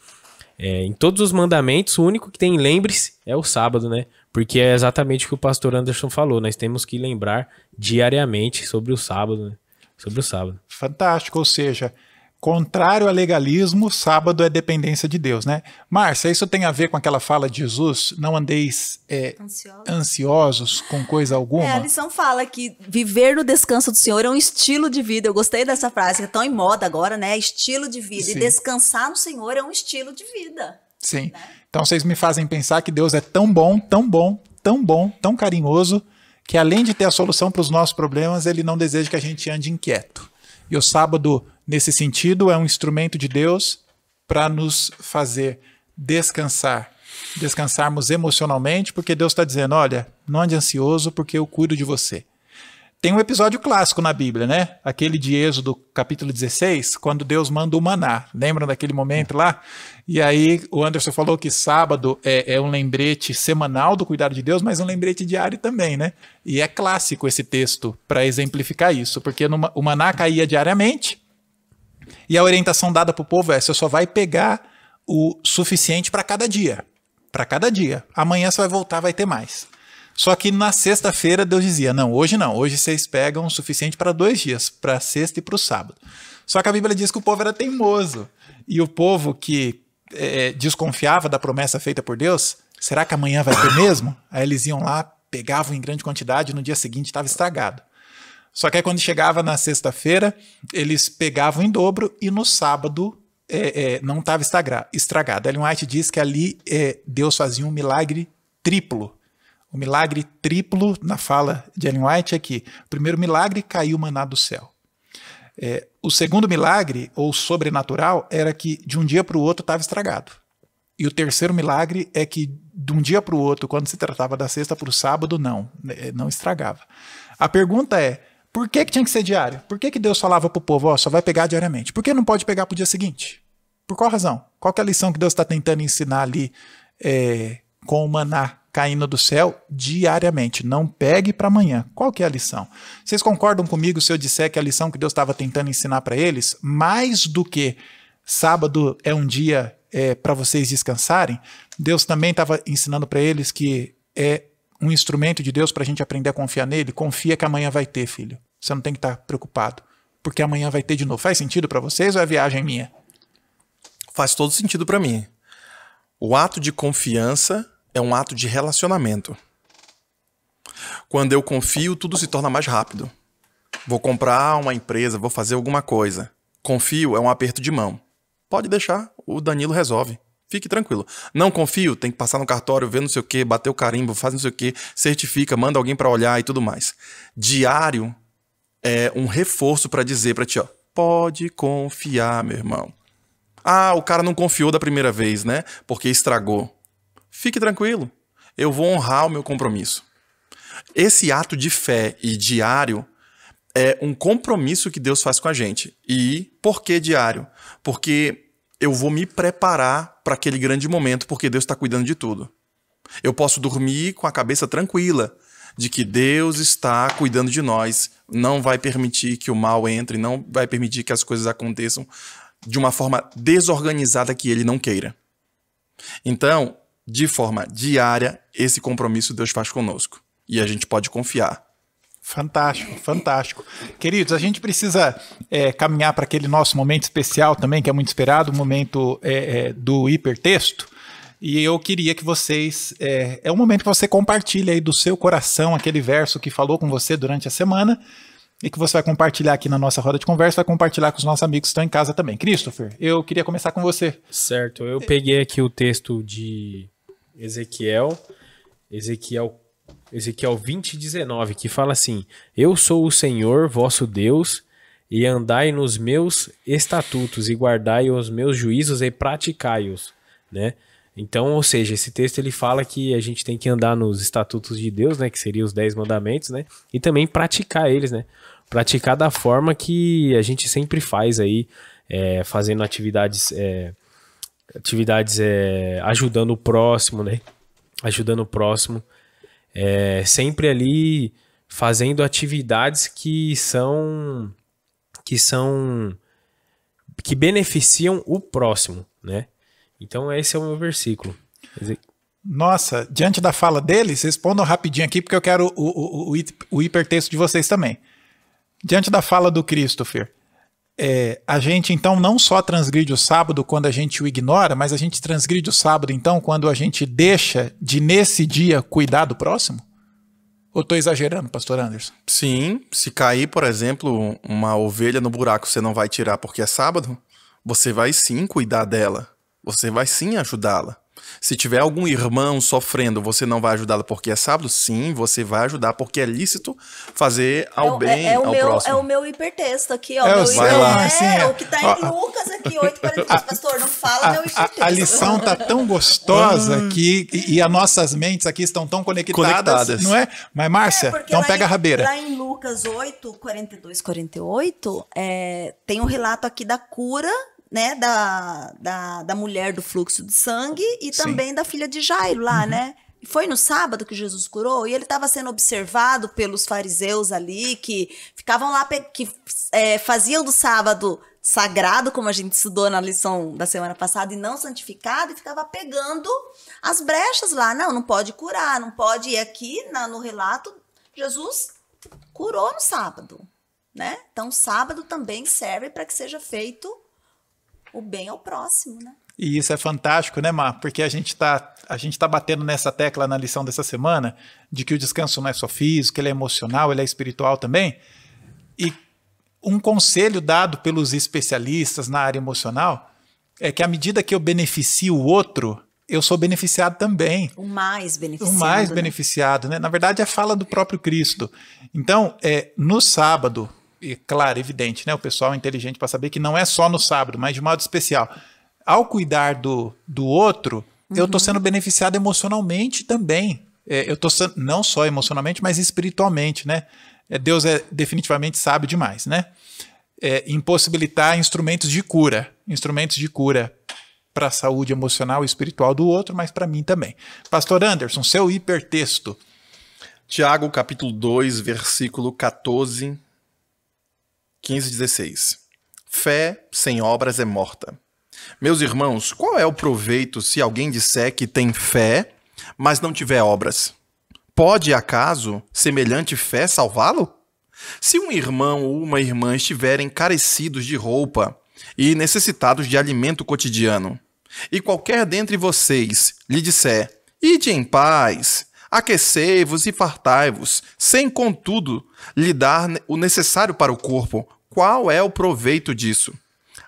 É, em todos os mandamentos, o único que tem lembre-se é o sábado, né? Porque é exatamente o que o pastor Anderson falou. Nós temos que lembrar diariamente sobre o sábado, né? Sobre o sábado. Fantástico, ou seja, Contrário a legalismo, sábado é dependência de Deus, né? Márcia, isso tem a ver com aquela fala de Jesus? Não andeis é, ansiosos com coisa alguma? É, a lição fala que viver no descanso do Senhor é um estilo de vida. Eu gostei dessa frase, que é tão em moda agora, né? Estilo de vida. Sim. E descansar no Senhor é um estilo de vida. Sim. Né? Então vocês me fazem pensar que Deus é tão bom, tão bom, tão bom, tão carinhoso, que além de ter a solução para os nossos problemas, ele não deseja que a gente ande inquieto. E o sábado, nesse sentido, é um instrumento de Deus para nos fazer descansar. Descansarmos emocionalmente, porque Deus está dizendo: olha, não ande ansioso, porque eu cuido de você tem um episódio clássico na Bíblia, né? Aquele de Êxodo, capítulo 16, quando Deus manda o maná. Lembram daquele momento lá? E aí o Anderson falou que sábado é, é um lembrete semanal do cuidado de Deus, mas um lembrete diário também, né? E é clássico esse texto para exemplificar isso, porque numa, o maná caía diariamente e a orientação dada para o povo é: você só vai pegar o suficiente para cada dia. Para cada dia. Amanhã você vai voltar, vai ter mais. Só que na sexta-feira Deus dizia: não, hoje não, hoje vocês pegam o suficiente para dois dias, para sexta e para o sábado. Só que a Bíblia diz que o povo era teimoso. E o povo que é, desconfiava da promessa feita por Deus, será que amanhã vai ter mesmo? Aí eles iam lá, pegavam em grande quantidade e no dia seguinte estava estragado. Só que aí quando chegava na sexta-feira, eles pegavam em dobro e no sábado é, é, não estava estragado. Ellen White diz que ali é, Deus fazia um milagre triplo o milagre triplo na fala de Ellen White é que o primeiro milagre caiu maná do céu. É, o segundo milagre, ou sobrenatural, era que de um dia para o outro estava estragado. E o terceiro milagre é que de um dia para o outro, quando se tratava da sexta para o sábado, não, né, é, não estragava. A pergunta é, por que, que tinha que ser diário? Por que, que Deus falava para o povo, só vai pegar diariamente? Por que não pode pegar para o dia seguinte? Por qual razão? Qual é a lição que Deus está tentando ensinar ali é, com o maná caindo do céu diariamente. Não pegue para amanhã. Qual que é a lição? Vocês concordam comigo se eu disser que a lição que Deus estava tentando ensinar para eles, mais do que sábado é um dia é, para vocês descansarem, Deus também estava ensinando para eles que é um instrumento de Deus para a gente aprender a confiar nele. Confia que amanhã vai ter, filho. Você não tem que estar tá preocupado, porque amanhã vai ter de novo. Faz sentido para vocês ou é viagem minha? Faz todo sentido para mim. O ato de confiança é um ato de relacionamento. Quando eu confio, tudo se torna mais rápido. Vou comprar uma empresa, vou fazer alguma coisa. Confio é um aperto de mão. Pode deixar, o Danilo resolve. Fique tranquilo. Não confio, tem que passar no cartório, ver não sei o que, bater o carimbo, faz não sei o que, certifica, manda alguém para olhar e tudo mais. Diário é um reforço para dizer para ti, ó, pode confiar, meu irmão. Ah, o cara não confiou da primeira vez, né? Porque estragou fique tranquilo, eu vou honrar o meu compromisso. Esse ato de fé e diário é um compromisso que Deus faz com a gente. E por que diário? Porque eu vou me preparar para aquele grande momento, porque Deus está cuidando de tudo. Eu posso dormir com a cabeça tranquila de que Deus está cuidando de nós, não vai permitir que o mal entre, não vai permitir que as coisas aconteçam de uma forma desorganizada que ele não queira. Então, de forma diária, esse compromisso Deus faz conosco. E a gente pode confiar. Fantástico, fantástico. Queridos, a gente precisa é, caminhar para aquele nosso momento especial também, que é muito esperado, o momento é, é, do hipertexto. E eu queria que vocês. É, é um momento que você compartilha aí do seu coração aquele verso que falou com você durante a semana e que você vai compartilhar aqui na nossa roda de conversa, vai compartilhar com os nossos amigos que estão em casa também. Christopher, eu queria começar com você. Certo, eu peguei aqui o texto de Ezequiel, Ezequiel, Ezequiel 20, 19, que fala assim: Eu sou o Senhor vosso Deus, e andai nos meus estatutos, e guardai os meus juízos e praticai-os, né? Então, ou seja, esse texto ele fala que a gente tem que andar nos estatutos de Deus, né, que seriam os dez mandamentos, né, e também praticar eles, né, praticar da forma que a gente sempre faz aí, é, fazendo atividades é, atividades é, ajudando o próximo, né? Ajudando o próximo. É, sempre ali fazendo atividades que são que são que beneficiam o próximo, né? Então esse é o meu versículo. Nossa, diante da fala deles, respondam rapidinho aqui porque eu quero o, o, o, o hipertexto de vocês também. Diante da fala do Christopher, é, a gente então não só transgride o sábado quando a gente o ignora, mas a gente transgride o sábado então quando a gente deixa de nesse dia cuidar do próximo? Ou estou exagerando, pastor Anderson? Sim, se cair, por exemplo, uma ovelha no buraco, você não vai tirar porque é sábado, você vai sim cuidar dela, você vai sim ajudá-la. Se tiver algum irmão sofrendo, você não vai ajudá-lo porque é sábado? Sim, você vai ajudar porque é lícito fazer ao é, é- bem é, é ao meu, próximo. É o meu hipertexto aqui, ó. É, meu vai lá. É, é, o que tá em Lucas aqui, 8,48. Pastor, não fala a, meu hipertexto. A, lição tá tão gostosa que e, e as nossas mentes aqui estão tão conectadas, conectadas. não é? Mas, Márcia, então pega em, a rabeira. Lá em Lucas 8, 42, 48, é, tem um relato aqui da cura né, da, da, da mulher do fluxo de sangue e Sim. também da filha de Jairo lá, uhum. né? Foi no sábado que Jesus curou e ele estava sendo observado pelos fariseus ali que ficavam lá, que é, faziam do sábado sagrado, como a gente estudou na lição da semana passada, e não santificado, e ficava pegando as brechas lá. Não, não pode curar, não pode. E aqui na, no relato, Jesus curou no sábado, né? Então, sábado também serve para que seja feito o bem ao próximo, né? E isso é fantástico, né, Mar? Porque a gente está a gente tá batendo nessa tecla na lição dessa semana de que o descanso não é só físico, ele é emocional, ele é espiritual também. E um conselho dado pelos especialistas na área emocional é que à medida que eu beneficio o outro, eu sou beneficiado também. O mais beneficiado. O mais né? beneficiado, né? Na verdade, é a fala do próprio Cristo. Então, é, no sábado, e claro, evidente, né? O pessoal é inteligente para saber que não é só no sábado, mas de modo especial. Ao cuidar do, do outro, uhum. eu estou sendo beneficiado emocionalmente também. É, eu estou não só emocionalmente, mas espiritualmente, né? É, Deus é definitivamente sábio demais, né? É, impossibilitar instrumentos de cura, instrumentos de cura para a saúde emocional e espiritual do outro, mas para mim também. Pastor Anderson, seu hipertexto. Tiago, capítulo 2, versículo 14 15,16 Fé sem obras é morta. Meus irmãos, qual é o proveito se alguém disser que tem fé, mas não tiver obras? Pode, acaso, semelhante fé salvá-lo? Se um irmão ou uma irmã estiverem carecidos de roupa e necessitados de alimento cotidiano, e qualquer dentre vocês lhe disser: Ide em paz, aquecei-vos e fartai-vos, sem contudo lhe dar o necessário para o corpo, qual é o proveito disso?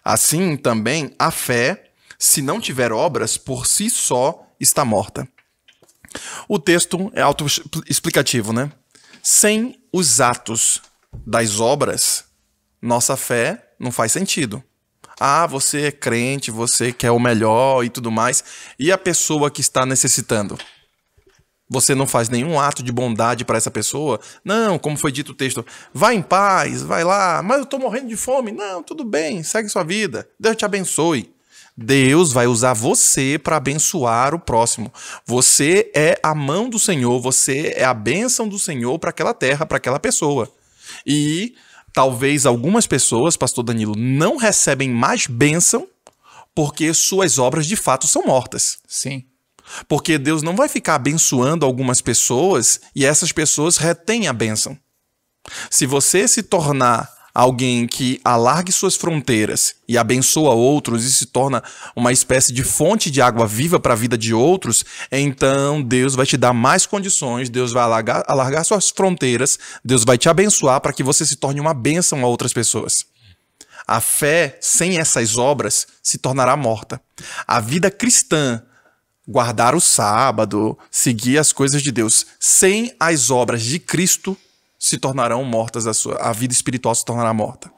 Assim também a fé, se não tiver obras, por si só está morta. O texto é autoexplicativo, né? Sem os atos das obras, nossa fé não faz sentido. Ah, você é crente, você quer o melhor e tudo mais. E a pessoa que está necessitando? Você não faz nenhum ato de bondade para essa pessoa? Não, como foi dito o texto, vai em paz, vai lá, mas eu estou morrendo de fome. Não, tudo bem, segue sua vida. Deus te abençoe. Deus vai usar você para abençoar o próximo. Você é a mão do Senhor, você é a bênção do Senhor para aquela terra, para aquela pessoa. E talvez algumas pessoas, pastor Danilo, não recebem mais bênção porque suas obras de fato são mortas. Sim. Porque Deus não vai ficar abençoando algumas pessoas e essas pessoas retêm a bênção. Se você se tornar alguém que alargue suas fronteiras e abençoa outros e se torna uma espécie de fonte de água viva para a vida de outros, então Deus vai te dar mais condições, Deus vai alargar, alargar suas fronteiras, Deus vai te abençoar para que você se torne uma bênção a outras pessoas. A fé sem essas obras se tornará morta. A vida cristã guardar o sábado, seguir as coisas de Deus, sem as obras de Cristo se tornarão mortas, a, sua, a vida espiritual se tornará morta.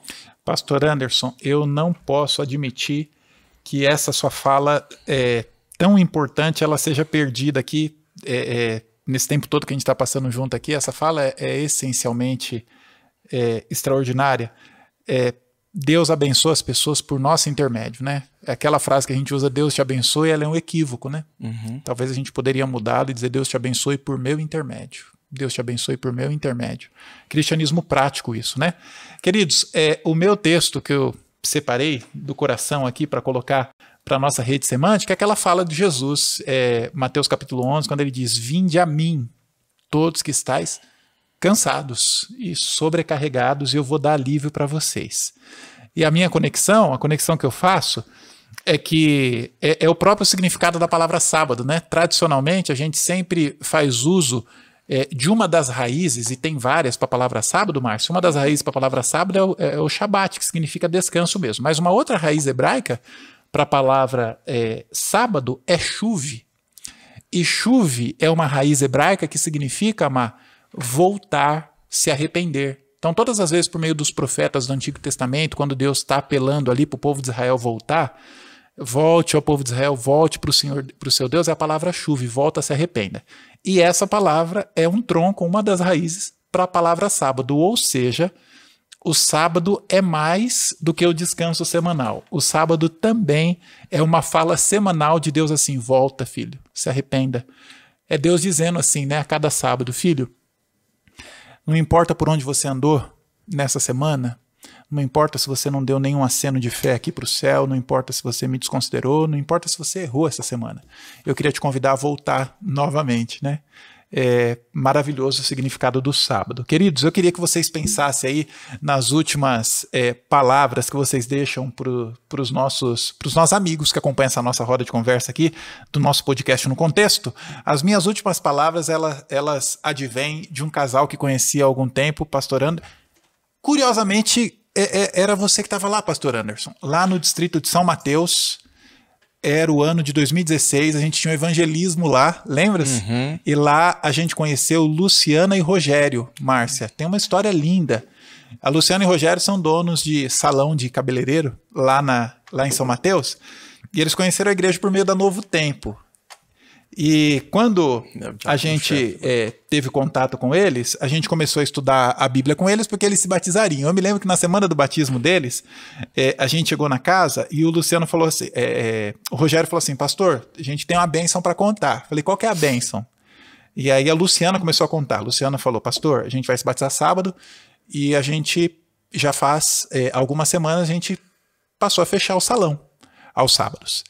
Pastor Anderson, eu não posso admitir que essa sua fala é tão importante, ela seja perdida aqui. É, é, nesse tempo todo que a gente está passando junto aqui, essa fala é, é essencialmente é, extraordinária. É, Deus abençoa as pessoas por nosso intermédio, né? É aquela frase que a gente usa, Deus te abençoe, ela é um equívoco, né? Uhum. Talvez a gente poderia mudar e dizer, Deus te abençoe por meu intermédio. Deus te abençoe por meu intermédio. Cristianismo prático isso, né? Queridos, é, o meu texto que eu separei do coração aqui para colocar para a nossa rede semântica é aquela fala de Jesus, é, Mateus capítulo 11, quando ele diz, Vinde a mim, todos que estáis cansados e sobrecarregados, e eu vou dar alívio para vocês. E a minha conexão, a conexão que eu faço, é que é, é, o próprio significado da palavra sábado, né? Tradicionalmente, a gente sempre faz uso é, de uma das raízes, e tem várias para a palavra sábado, Márcio. Uma das raízes para a palavra sábado é o, é, é o shabat, que significa descanso mesmo. Mas uma outra raiz hebraica para a palavra é, sábado é chuve. E chuve é uma raiz hebraica que significa, Mar, voltar, se arrepender. Então, todas as vezes, por meio dos profetas do Antigo Testamento, quando Deus está apelando ali para o povo de Israel voltar, volte ao povo de Israel, volte para o Senhor, para o seu Deus, é a palavra chuva, volta, se arrependa. E essa palavra é um tronco, uma das raízes para a palavra sábado, ou seja, o sábado é mais do que o descanso semanal. O sábado também é uma fala semanal de Deus assim: volta, filho, se arrependa. É Deus dizendo assim, né, a cada sábado, filho, não importa por onde você andou nessa semana, não importa se você não deu nenhum aceno de fé aqui para o céu, não importa se você me desconsiderou, não importa se você errou essa semana. Eu queria te convidar a voltar novamente, né? é, maravilhoso significado do sábado. Queridos, eu queria que vocês pensassem aí nas últimas é, palavras que vocês deixam para os nossos pros nossos amigos que acompanham essa nossa roda de conversa aqui, do nosso podcast no contexto. As minhas últimas palavras, elas, elas advêm de um casal que conheci há algum tempo, pastorando. Curiosamente, é, é, era você que estava lá, pastor Anderson, lá no distrito de São Mateus, era o ano de 2016, a gente tinha um evangelismo lá, lembra-se? Uhum. E lá a gente conheceu Luciana e Rogério, Márcia. Tem uma história linda. A Luciana e Rogério são donos de salão de cabeleireiro lá, na, lá em São Mateus. E eles conheceram a igreja por meio da Novo Tempo. E quando tá a gente é, teve contato com eles, a gente começou a estudar a Bíblia com eles porque eles se batizariam. Eu me lembro que na semana do batismo deles, é, a gente chegou na casa e o Luciano falou assim: é, é o Rogério falou assim, pastor, a gente tem uma bênção para contar. Falei, qual que é a bênção? E aí a Luciana começou a contar. A Luciana falou, pastor, a gente vai se batizar sábado e a gente já faz é, algumas semanas a gente passou a fechar o salão aos sábados.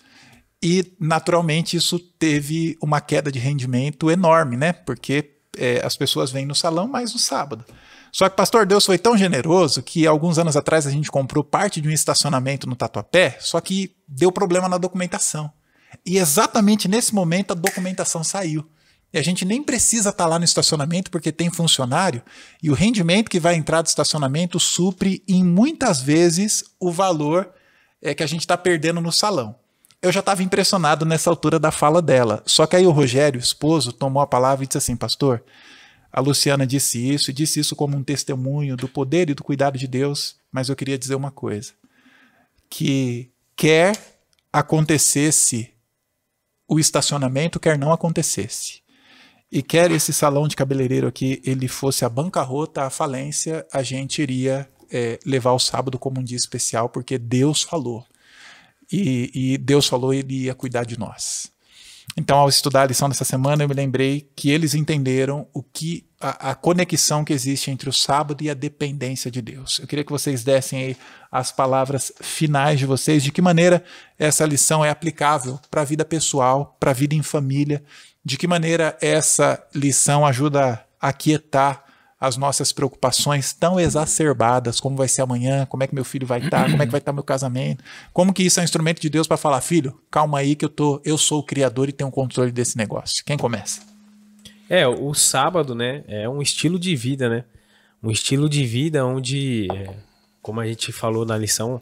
E, naturalmente, isso teve uma queda de rendimento enorme, né? Porque é, as pessoas vêm no salão mais no sábado. Só que Pastor Deus foi tão generoso que alguns anos atrás a gente comprou parte de um estacionamento no Tatuapé, só que deu problema na documentação. E exatamente nesse momento a documentação saiu. E a gente nem precisa estar tá lá no estacionamento porque tem funcionário e o rendimento que vai entrar do estacionamento supre em muitas vezes o valor é, que a gente está perdendo no salão. Eu já estava impressionado nessa altura da fala dela. Só que aí o Rogério, esposo, tomou a palavra e disse assim: Pastor, a Luciana disse isso, e disse isso como um testemunho do poder e do cuidado de Deus, mas eu queria dizer uma coisa: que quer acontecesse o estacionamento, quer não acontecesse. E quer esse salão de cabeleireiro aqui ele fosse a bancarrota, a falência, a gente iria é, levar o sábado como um dia especial, porque Deus falou e, e Deus falou ele ia cuidar de nós. Então, ao estudar a lição dessa semana, eu me lembrei que eles entenderam o que a, a, conexão que existe entre o sábado e a dependência de Deus. Eu queria que vocês dessem aí as palavras finais de vocês, de que maneira essa lição é aplicável para a vida pessoal, para a vida em família, de que maneira essa lição ajuda a aquietar as nossas preocupações tão exacerbadas, como vai ser amanhã, como é que meu filho vai estar, tá, como é que vai estar tá meu casamento, como que isso é um instrumento de Deus para falar, filho, calma aí que eu tô, eu sou o criador e tenho o controle desse negócio. Quem começa? É, o sábado, né, é um estilo de vida, né? Um estilo de vida onde, é, como a gente falou na lição,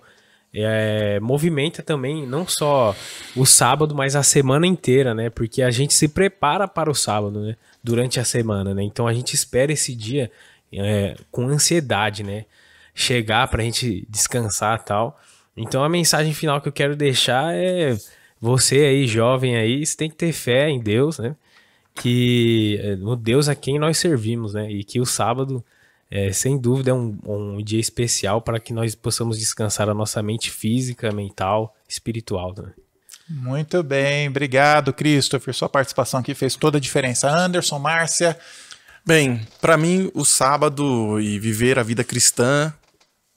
é, movimenta também não só o sábado, mas a semana inteira, né? Porque a gente se prepara para o sábado, né? durante a semana, né? Então a gente espera esse dia é, com ansiedade, né? Chegar para a gente descansar tal. Então a mensagem final que eu quero deixar é você aí jovem aí, você tem que ter fé em Deus, né? Que no é, Deus a quem nós servimos, né? E que o sábado é, sem dúvida é um, um dia especial para que nós possamos descansar a nossa mente física, mental, espiritual. Né? Muito bem, obrigado, Christopher. Sua participação aqui fez toda a diferença. Anderson, Márcia. Bem, para mim, o sábado e viver a vida cristã,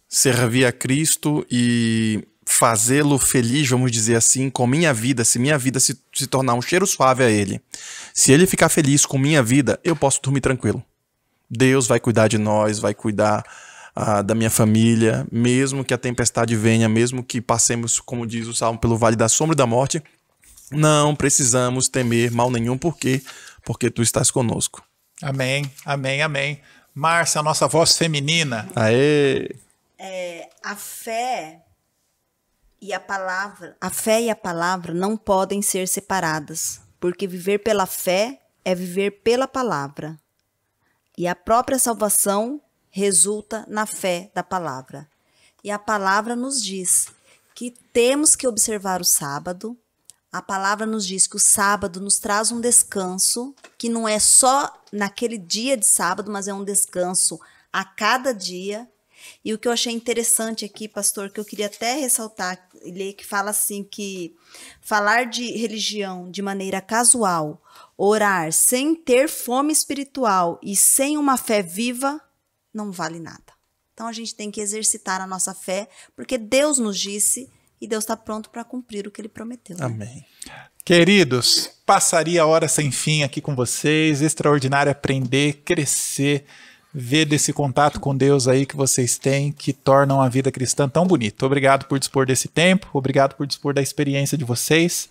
servir a Cristo e fazê-lo feliz, vamos dizer assim, com minha vida, se minha vida se, se tornar um cheiro suave a ele, se ele ficar feliz com minha vida, eu posso dormir tranquilo. Deus vai cuidar de nós, vai cuidar da minha família, mesmo que a tempestade venha, mesmo que passemos, como diz o Salmo, pelo vale da sombra e da morte, não precisamos temer mal nenhum, porque porque tu estás conosco. Amém, amém, amém. Márcia, a nossa voz feminina. Aê! É, a fé e a palavra, a fé e a palavra não podem ser separadas, porque viver pela fé é viver pela palavra. E a própria salvação resulta na fé da palavra. E a palavra nos diz que temos que observar o sábado. A palavra nos diz que o sábado nos traz um descanso, que não é só naquele dia de sábado, mas é um descanso a cada dia. E o que eu achei interessante aqui, pastor, que eu queria até ressaltar, ele que fala assim que falar de religião de maneira casual, orar sem ter fome espiritual e sem uma fé viva não vale nada. Então a gente tem que exercitar a nossa fé, porque Deus nos disse e Deus está pronto para cumprir o que ele prometeu. Né? Amém. Queridos, passaria hora sem fim aqui com vocês, extraordinário aprender, crescer, ver desse contato com Deus aí que vocês têm, que tornam a vida cristã tão bonita. Obrigado por dispor desse tempo, obrigado por dispor da experiência de vocês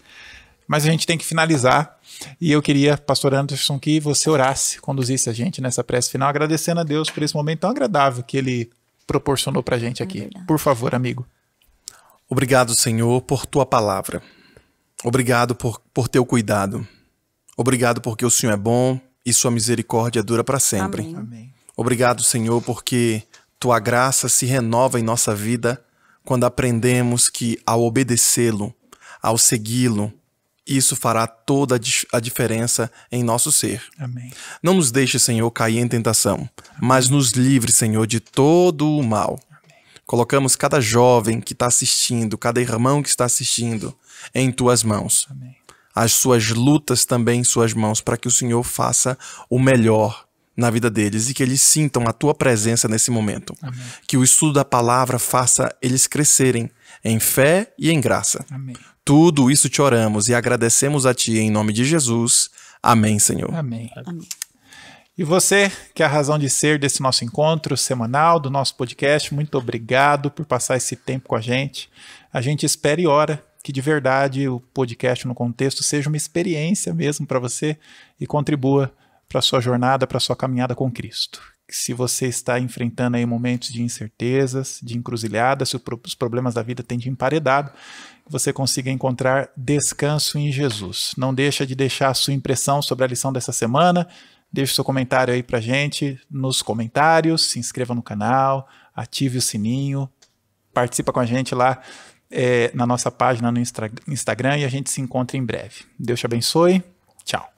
mas a gente tem que finalizar. E eu queria, pastor Anderson, que você orasse, conduzisse a gente nessa prece final, agradecendo a Deus por esse momento tão agradável que ele proporcionou para a gente é aqui. Por favor, amigo. Obrigado, Senhor, por tua palavra. Obrigado por, por teu cuidado. Obrigado porque o Senhor é bom e sua misericórdia dura para sempre. Amém. Amém. Obrigado, Senhor, porque tua graça se renova em nossa vida quando aprendemos que ao obedecê-lo, ao segui-lo, isso fará toda a diferença em nosso ser. Amém. Não nos deixe, Senhor, cair em tentação, Amém. mas nos livre, Senhor, de todo o mal. Amém. Colocamos cada jovem que está assistindo, cada irmão que está assistindo, em tuas mãos. Amém. As suas lutas também em suas mãos, para que o Senhor faça o melhor na vida deles e que eles sintam a tua presença nesse momento. Amém. Que o estudo da palavra faça eles crescerem em fé e em graça. Amém. Tudo isso te oramos e agradecemos a Ti em nome de Jesus. Amém, Senhor. Amém. Amém. E você, que é a razão de ser desse nosso encontro semanal, do nosso podcast, muito obrigado por passar esse tempo com a gente. A gente espera e ora que de verdade o podcast no contexto seja uma experiência mesmo para você e contribua para sua jornada, para sua caminhada com Cristo se você está enfrentando aí momentos de incertezas, de encruzilhadas, se os problemas da vida têm te emparedado, você consiga encontrar descanso em Jesus. Não deixa de deixar a sua impressão sobre a lição dessa semana. Deixe seu comentário aí pra gente nos comentários, se inscreva no canal, ative o sininho, participa com a gente lá é, na nossa página no Instagram e a gente se encontra em breve. Deus te abençoe. Tchau.